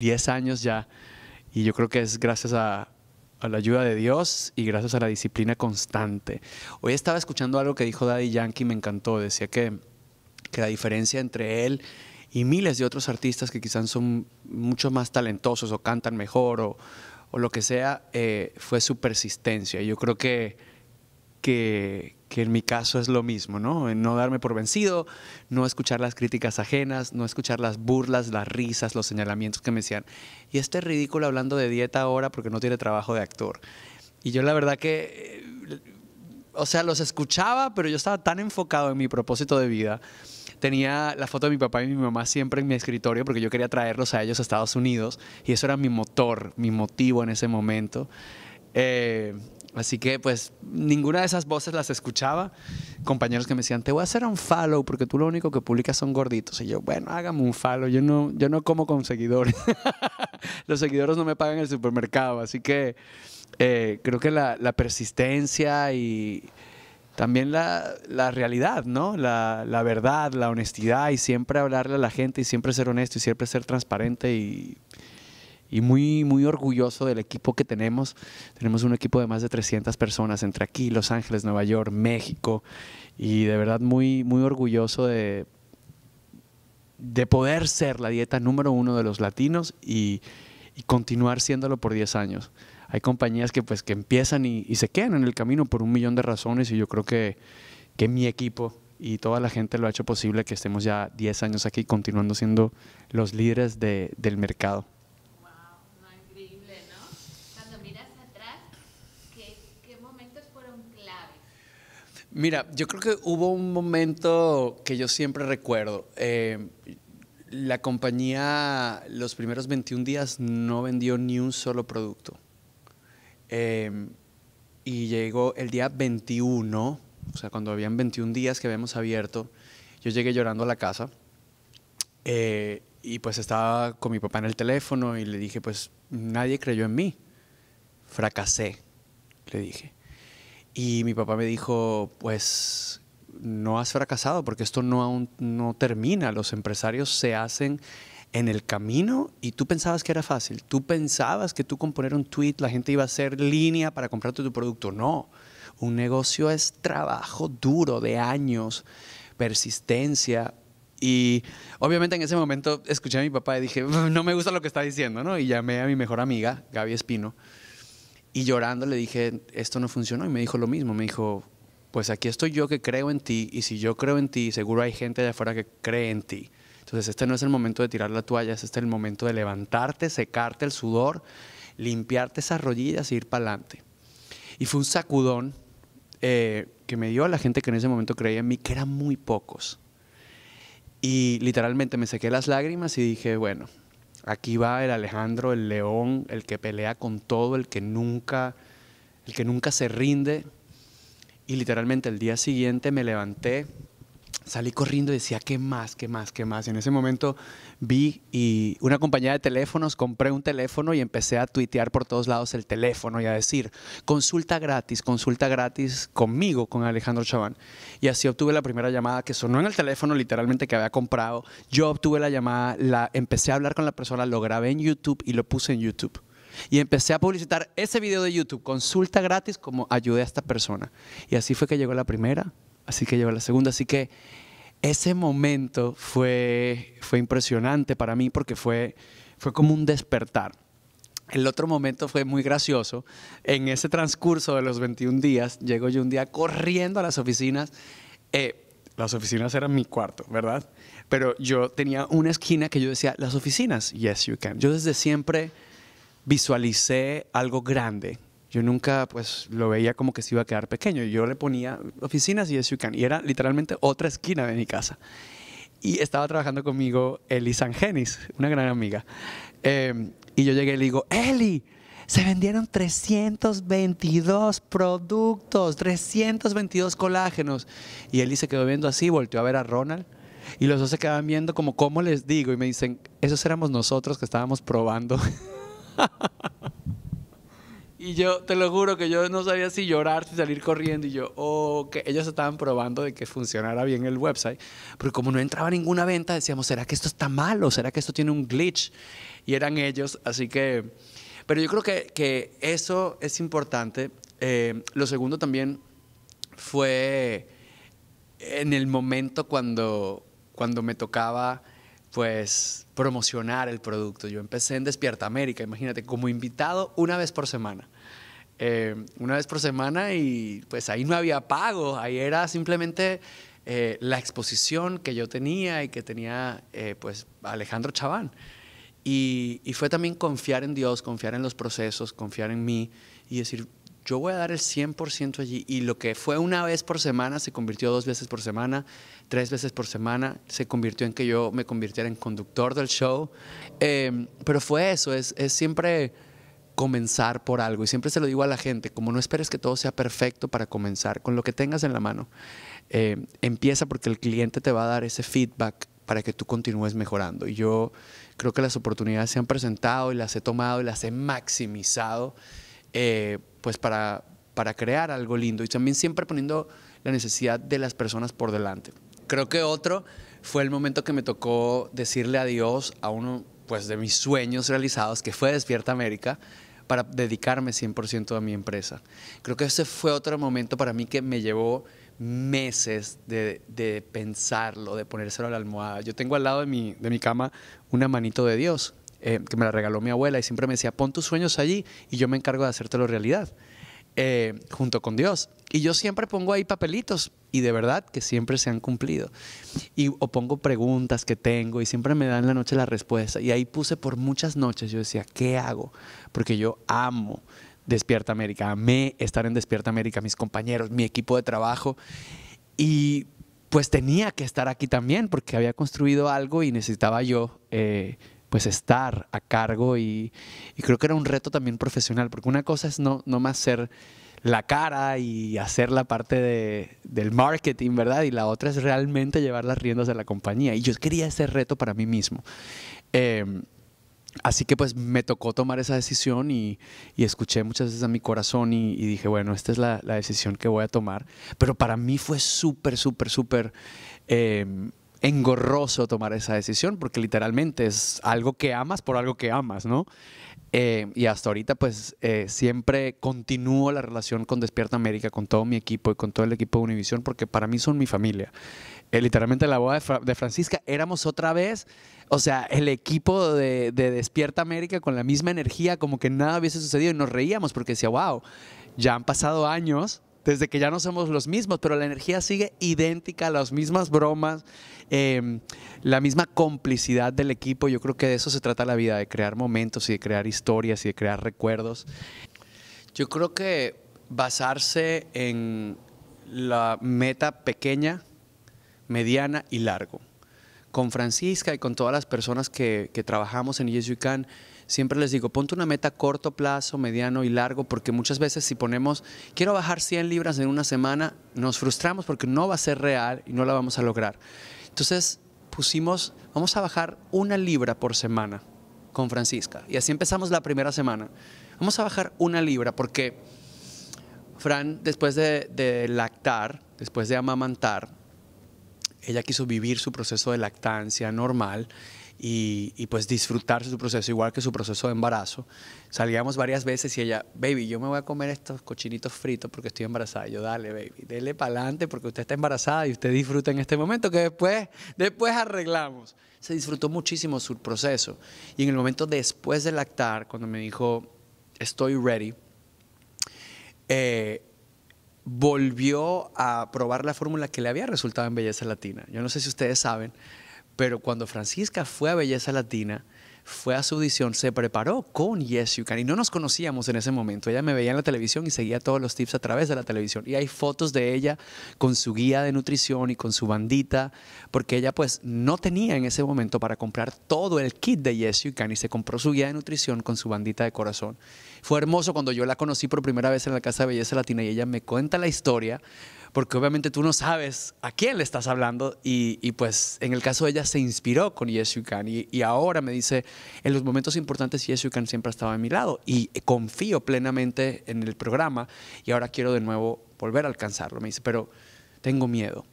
10 años ya y yo creo que es gracias a, la ayuda de Dios y gracias a la disciplina constante. Hoy estaba escuchando algo que dijo Daddy Yankee, me encantó, decía que, la diferencia entre él y miles de otros artistas que quizás son mucho más talentosos o cantan mejor o, lo que sea, eh, fue su persistencia. Yo creo que, que, que en mi caso es lo mismo, ¿no? no darme por vencido, no escuchar las críticas ajenas, no escuchar las burlas, las risas, los señalamientos que me decían. Y este ridículo hablando de dieta ahora porque no tiene trabajo de actor. Y yo la verdad que, eh, o sea, los escuchaba, pero yo estaba tan enfocado en mi propósito de vida. Tenía la foto de mi papá y mi mamá siempre en mi escritorio porque yo quería traerlos a ellos a Estados Unidos y eso era mi motor, mi motivo en ese momento. Eh, Así que pues ninguna de esas voces las escuchaba. Compañeros que me decían, te voy a hacer un follow porque tú lo único que publicas son gorditos. Y yo, bueno, hágame un follow. Yo no, yo no como con seguidores. Los seguidores no me pagan el supermercado. Así que eh, creo que la, persistencia y también la, realidad, ¿no? La, la, verdad, la honestidad y siempre hablarle a la gente y siempre ser honesto y siempre ser transparente y y muy, muy orgulloso del equipo que tenemos. Tenemos un equipo de más de 300 personas entre aquí, Los Ángeles, Nueva York, México, y de verdad muy, muy orgulloso de, de poder ser la dieta número uno de los latinos y, continuar siéndolo por 10 años. Hay compañías que, pues, que empiezan y, se quedan en el camino por un millón de razones y yo creo que, que mi equipo y toda la gente lo ha hecho posible que estemos ya 10 años aquí continuando siendo los líderes de, del mercado. Mira, yo creo que hubo un momento que yo siempre recuerdo. Eh, la compañía los primeros 21 días no vendió ni un solo producto. Eh, y llegó el día 21, o sea, cuando habían 21 días que habíamos abierto, yo llegué llorando a la casa. Eh, y pues estaba con mi papá en el teléfono y le dije, pues nadie creyó en mí. Fracasé, le dije. Y mi papá me dijo, pues no has fracasado porque esto no, no termina, los empresarios se hacen en el camino y tú pensabas que era fácil, tú pensabas que tú con poner un tweet la gente iba a hacer línea para comprarte tu producto, no, un negocio es trabajo duro de años, persistencia, y obviamente en ese momento escuché a mi papá y dije, no me gusta lo que está diciendo, ¿no? Y llamé a mi mejor amiga, Gaby Espino, y llorando le dije, esto no funcionó. Y me dijo lo mismo. Me dijo, pues aquí estoy yo que creo en ti. Y si yo creo en ti, seguro hay gente allá afuera que cree en ti. Entonces este no es el momento de tirar la toalla, este es el momento de levantarte, secarte el sudor, limpiarte esas rodillas e ir para adelante. Y fue un sacudón eh, que me dio a la gente que en ese momento creía en mí, que eran muy pocos. Y literalmente me sequé las lágrimas y dije, bueno, Aquí va el Alejandro, el león, el que pelea con todo, el que nunca, el que nunca se rinde. Y literalmente el día siguiente me levanté, salí corriendo y decía, ¿qué más, qué más, qué más? en ese momento vi y una compañía de teléfonos, compré un teléfono y empecé a tuitear por todos lados el teléfono y a decir, consulta gratis, consulta gratis conmigo, con Alejandro Chaván. Y así obtuve la primera llamada que sonó en el teléfono literalmente que había comprado. Yo obtuve la llamada, la, empecé a hablar con la persona, lo grabé en YouTube y lo puse en YouTube y empecé a publicitar ese video de YouTube, consulta gratis como ayudé a esta persona. Y así fue que llegó la primera, así que llegó la segunda, así que ese momento fue, impresionante para mí porque fue, fue como un despertar. El otro momento fue muy gracioso. En ese transcurso de los 21 días, llego yo un día corriendo a las oficinas. Eh, las oficinas eran mi cuarto, ¿verdad? Pero yo tenía una esquina que yo decía, las oficinas, yes, you can. Yo desde siempre visualicé algo grande, yo nunca pues lo veía como que se iba a quedar pequeño. Yo le ponía oficinas y eso su y era literalmente otra esquina de mi casa. Y estaba trabajando conmigo Eli Sangenis, una gran amiga. Em, y yo llegué y le digo, Eli, se vendieron 322 productos, 322 colágenos. Y Eli se quedó viendo así, volteó a ver a Ronald. Y los dos se quedaban viendo como, ¿cómo les digo? Y me dicen, esos éramos nosotros que estábamos probando. Y yo, te lo juro que yo no sabía si llorar, si salir corriendo. Y yo, oh, que ellos estaban probando de que funcionara bien el website. Pero como no entraba ninguna venta, decíamos, ¿será que esto está malo? ¿Será que esto tiene un glitch? Y eran ellos, así que... Pero yo creo que, que eso es importante. Eh, lo segundo también fue en el momento cuando, cuando me tocaba pues promocionar el producto. Yo empecé en Despierta América, imagínate, como invitado una vez por semana. Eh, una vez por semana y pues ahí no había pago, ahí era simplemente eh, la exposición que yo tenía y que tenía eh, pues Alejandro Chaván. y, fue también confiar en Dios, confiar en los procesos, confiar en mí y decir, yo voy a dar el 100% allí. Y lo que fue una vez por semana se convirtió dos veces por semana, tres veces por semana, se convirtió en que yo me convirtiera en conductor del show. Em, pero fue eso, es, siempre comenzar por algo. Y siempre se lo digo a la gente, como no esperes que todo sea perfecto para comenzar, con lo que tengas en la mano, em, empieza porque el cliente te va a dar ese feedback para que tú continúes mejorando. Y yo creo que las oportunidades se han presentado y las he tomado y las he maximizado. Eh, pues para, crear algo lindo y también siempre poniendo la necesidad de las personas por delante. Creo que otro fue el momento que me tocó decirle adiós a uno pues, de mis sueños realizados, que fue Despierta América, para dedicarme 100% a mi empresa. Creo que ese fue otro momento para mí que me llevó meses de, pensarlo, de ponérselo a la almohada. Yo tengo al lado de mi, de mi cama una manito de Dios eh, que me la regaló mi abuela y siempre me decía, pon tus sueños allí y yo me encargo de hacértelo realidad, eh, junto con Dios. Y yo siempre pongo ahí papelitos y de verdad que siempre se han cumplido. Y o pongo preguntas que tengo y siempre me dan la noche la respuesta. Y ahí puse por muchas noches, yo decía, ¿qué hago? Porque yo amo Despierta América, amé estar en Despierta América, mis compañeros, mi equipo de trabajo. Y pues tenía que estar aquí también porque había construido algo y necesitaba yo... Eh, pues estar a cargo y, creo que era un reto también profesional, porque una cosa es no, no más ser la cara y hacer la parte de, del marketing, ¿verdad? Y la otra es realmente llevar las riendas de la compañía. Y yo quería ese reto para mí mismo. Em, así que pues me tocó tomar esa decisión y, escuché muchas veces a mi corazón y, dije, bueno, esta es la, decisión que voy a tomar. Pero para mí fue súper, súper, súper... Em, engorroso tomar esa decisión porque literalmente es algo que amas por algo que amas, ¿no? Eh, y hasta ahorita pues eh, siempre continúo la relación con Despierta América, con todo mi equipo y con todo el equipo de Univision porque para mí son mi familia. Eh, literalmente la boda de, Francisca éramos otra vez, o sea, el equipo de, de Despierta América con la misma energía como que nada hubiese sucedido y nos reíamos porque decía, wow, ya han pasado años desde que ya no somos los mismos, pero la energía sigue idéntica, las mismas bromas, em, la misma complicidad del equipo. Yo creo que de eso se trata la vida, de crear momentos y de crear historias y de crear recuerdos. Yo creo que basarse en la meta pequeña, mediana y largo. Con Francisca y con todas las personas que, que trabajamos en Yes You Can, siempre les digo, ponte una meta corto plazo, mediano y largo, porque muchas veces si ponemos, quiero bajar 100 libras en una semana, nos frustramos porque no va a ser real y no la vamos a lograr. Entonces pusimos, vamos a bajar una libra por semana con Francisca. Y así empezamos la primera semana. Vamos a bajar una libra porque Fran, después de, de lactar, después de amamantar, ella quiso vivir su proceso de lactancia normal y, pues disfrutar su proceso, igual que su proceso de embarazo. Salíamos varias veces y ella, baby, yo me voy a comer estos cochinitos fritos porque estoy embarazada. Y yo, dale, baby, dele para adelante porque usted está embarazada y usted disfruta en este momento que después, después arreglamos. Se disfrutó muchísimo su proceso. Y en el momento después de lactar, cuando me dijo, estoy ready, eh, volvió a probar la fórmula que le había resultado en Belleza Latina. Yo no sé si ustedes saben, pero cuando Francisca fue a Belleza Latina, fue a su audición, se preparó con Yes You y no nos conocíamos en ese momento. Ella me veía en la televisión y seguía todos los tips a través de la televisión. Y hay fotos de ella con su guía de nutrición y con su bandita, porque ella pues no tenía en ese momento para comprar todo el kit de Yes You y se compró su guía de nutrición con su bandita de corazón. Fue hermoso cuando yo la conocí por primera vez en la Casa de Belleza Latina y ella me cuenta la historia porque obviamente tú no sabes a quién le estás hablando y, pues en el caso de ella se inspiró con Yes You Can y, y, ahora me dice, en los momentos importantes Yes You Can siempre ha estado a mi lado y confío plenamente en el programa y ahora quiero de nuevo volver a alcanzarlo. Me dice, pero tengo miedo.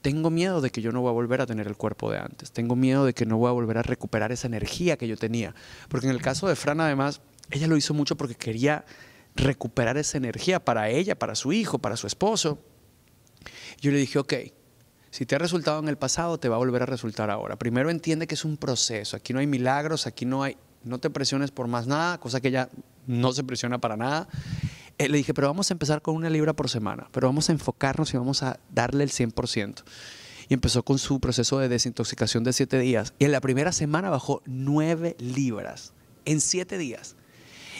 Tengo miedo de que yo no voy a volver a tener el cuerpo de antes. Tengo miedo de que no voy a volver a recuperar esa energía que yo tenía. Porque en el caso de Fran, además, ella lo hizo mucho porque quería recuperar esa energía para ella, para su hijo, para su esposo. Yo le dije, ok, si te ha resultado en el pasado, te va a volver a resultar ahora. Primero entiende que es un proceso, aquí no hay milagros, aquí no hay, no te presiones por más nada, cosa que ella no se presiona para nada. Eh, le dije, pero vamos a empezar con una libra por semana, pero vamos a enfocarnos y vamos a darle el 100%. Y empezó con su proceso de desintoxicación de siete días. Y en la primera semana bajó nueve libras, en siete días.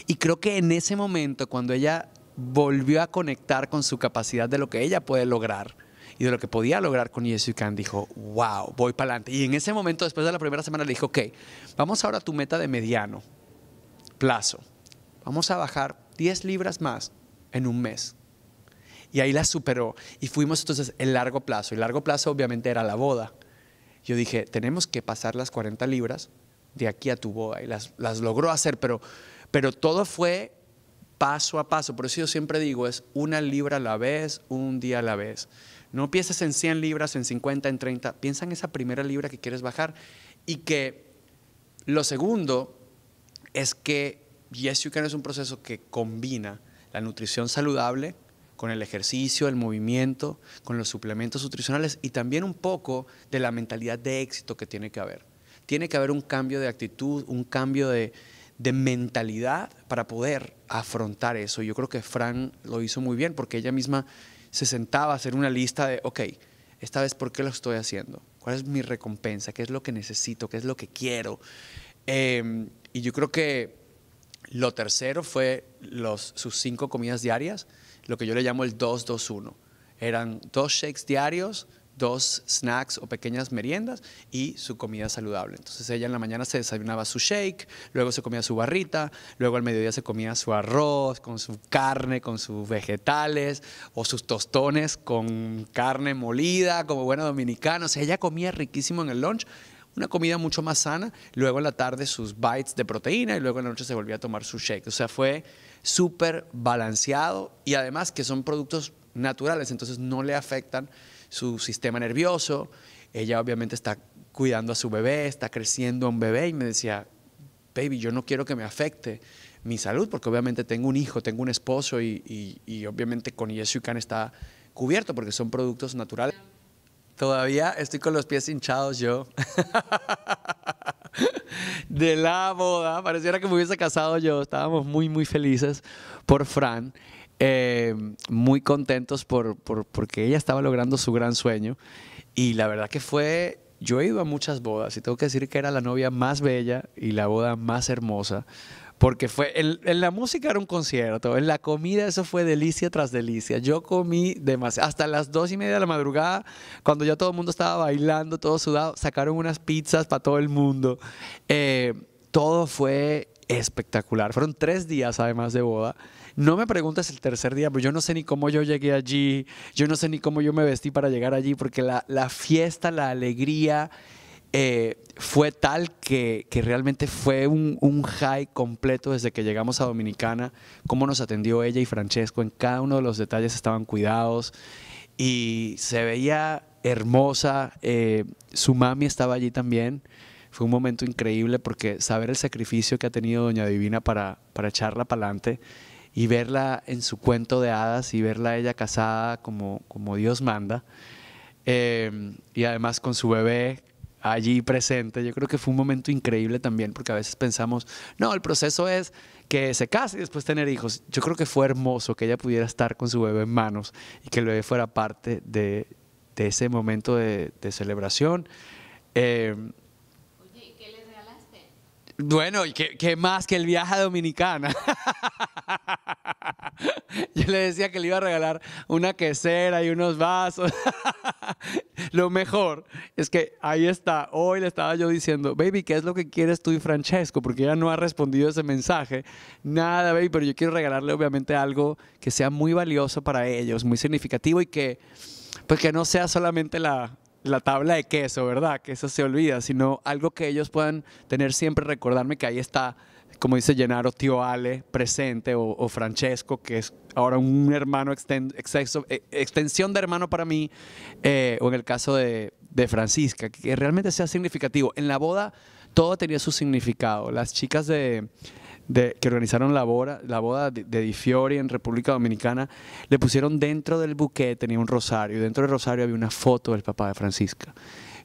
Y creo que en ese momento, cuando ella volvió a conectar con su capacidad de lo que ella puede lograr y de lo que podía lograr con eso Y dijo, wow, voy para adelante. Y en ese momento, después de la primera semana, le dijo, ok, vamos ahora a tu meta de mediano plazo. Vamos a bajar 10 libras más en un mes. Y ahí la superó. Y fuimos entonces el largo plazo. El largo plazo obviamente era la boda. Yo dije, tenemos que pasar las 40 libras de aquí a tu boda. Y las, las logró hacer, pero, pero todo fue paso a paso. Por eso yo siempre digo, es una libra a la vez, un día a la vez. No pienses en 100 libras, en 50, en 30. Piensa en esa primera libra que quieres bajar y que lo segundo es que Yes You Can es un proceso que combina la nutrición saludable con el ejercicio, el movimiento, con los suplementos nutricionales y también un poco de la mentalidad de éxito que tiene que haber. Tiene que haber un cambio de actitud, un cambio de, de mentalidad para poder afrontar eso. Yo creo que Fran lo hizo muy bien porque ella misma se sentaba a hacer una lista de, ok, esta vez por qué lo estoy haciendo, cuál es mi recompensa, qué es lo que necesito, qué es lo que quiero. Em, y yo creo que lo tercero fue sus cinco comidas diarias, lo que yo le llamo el 221. Eran dos shakes diarios, dos snacks o pequeñas meriendas y su comida saludable. Entonces ella en la mañana se desayunaba su shake, luego se comía su barrita, luego al mediodía se comía su arroz con su carne, con sus vegetales o sus tostones con carne molida, como buena dominicana. O sea, ella comía riquísimo en el lunch una comida mucho más sana, luego en la tarde sus bites de proteína y luego en la noche se volvía a tomar su shake. O sea, fue súper balanceado y además que son productos naturales, entonces no le afectan su sistema nervioso, ella obviamente está cuidando a su bebé, está creciendo a un bebé y me decía, baby, yo no quiero que me afecte mi salud, porque obviamente tengo un hijo, tengo un esposo y, y, obviamente con Yesu Can está cubierto porque son productos naturales. Todavía estoy con los pies hinchados yo. De la boda, pareciera que me hubiese casado yo, estábamos muy, muy felices por Fran. Eh, muy contentos por, porque ella estaba logrando su gran sueño. Y la verdad que fue, yo he ido a muchas bodas y tengo que decir que era la novia más bella y la boda más hermosa. Porque fue, en, la música era un concierto, en la comida eso fue delicia tras delicia. Yo comí demasiado, hasta las dos y media de la madrugada, cuando ya todo el mundo estaba bailando, todo sudado, sacaron unas pizzas para todo el mundo. Eh, todo fue espectacular. Fueron tres días además de boda. No me preguntes el tercer día, pero pues yo no sé ni cómo yo llegué allí, yo no sé ni cómo yo me vestí para llegar allí, porque la, fiesta, la alegría eh, fue tal que, realmente fue un, un, high completo desde que llegamos a Dominicana, cómo nos atendió ella y Francesco, en cada uno de los detalles estaban cuidados y se veía hermosa, eh, su mami estaba allí también fue un momento increíble porque saber el sacrificio que ha tenido Doña Divina para, para echarla para adelante y verla en su cuento de hadas y verla ella casada como, como Dios manda, em, y además con su bebé allí presente, yo creo que fue un momento increíble también, porque a veces pensamos, no, el proceso es que se case y después tener hijos. Yo creo que fue hermoso que ella pudiera estar con su bebé en manos y que el bebé fuera parte de, de ese momento de, celebración. Eh, bueno, ¿y qué, más que el viaje a Dominicana? Yo le decía que le iba a regalar una quesera y unos vasos. lo mejor es que ahí está. Hoy le estaba yo diciendo, baby, ¿qué es lo que quieres tú y Francesco? Porque ella no ha respondido ese mensaje. Nada, baby, pero yo quiero regalarle obviamente algo que sea muy valioso para ellos, muy significativo y que, pues que no sea solamente la, la tabla de queso, ¿verdad? Que eso se olvida, sino algo que ellos puedan tener siempre, recordarme que ahí está, como dice Llenaro, tío Ale, presente, o, Francesco, que es ahora un hermano, eh, extensión de hermano para mí, eh, o en el caso de, de Francisca, que realmente sea significativo. En la boda todo tenía su significado. Las chicas de que organizaron la, boda, la boda de, de, Di Fiori en República Dominicana, le pusieron dentro del buque, tenía un rosario, y dentro del rosario había una foto del papá de Francisca.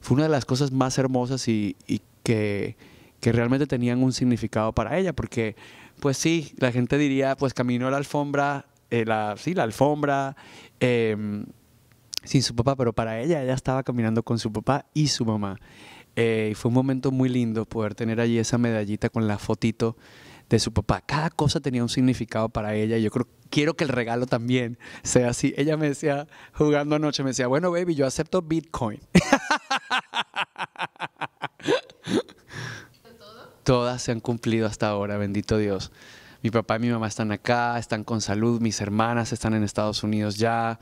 Fue una de las cosas más hermosas y, que, realmente tenían un significado para ella, porque pues sí, la gente diría, pues caminó la alfombra, eh, la, sí, la alfombra, em, sin su papá, pero para ella, ella estaba caminando con su papá y su mamá. Eh, y fue un momento muy lindo poder tener allí esa medallita con la fotito de su papá. Cada cosa tenía un significado para ella y yo creo, quiero que el regalo también sea así. Ella me decía, jugando anoche, me decía, bueno, baby, yo acepto Bitcoin. Todas se han cumplido hasta ahora, bendito Dios. Mi papá y mi mamá están acá, están con salud, mis hermanas están en Estados Unidos ya,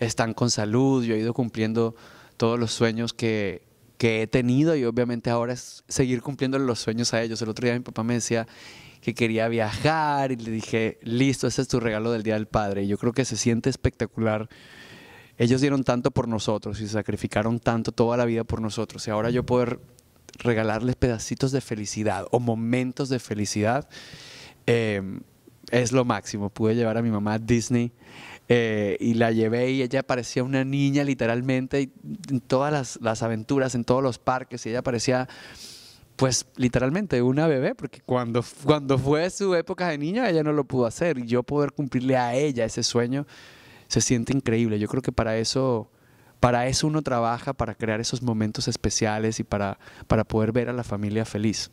están con salud, yo he ido cumpliendo todos los sueños que, que he tenido y obviamente ahora es seguir cumpliendo los sueños a ellos. El otro día mi papá me decía que quería viajar y le dije, listo, ese es tu regalo del Día del Padre. yo creo que se siente espectacular. Ellos dieron tanto por nosotros y sacrificaron tanto toda la vida por nosotros. Y ahora yo poder regalarles pedacitos de felicidad o momentos de felicidad eh, es lo máximo. Pude llevar a mi mamá a Disney eh, y la llevé y ella parecía una niña literalmente en todas las, aventuras, en todos los parques y ella parecía pues literalmente una bebé porque cuando, fue su época de niña ella no lo pudo hacer y yo poder cumplirle a ella ese sueño se siente increíble. Yo creo que para eso... Para eso uno trabaja, para crear esos momentos especiales y para poder ver a la familia feliz.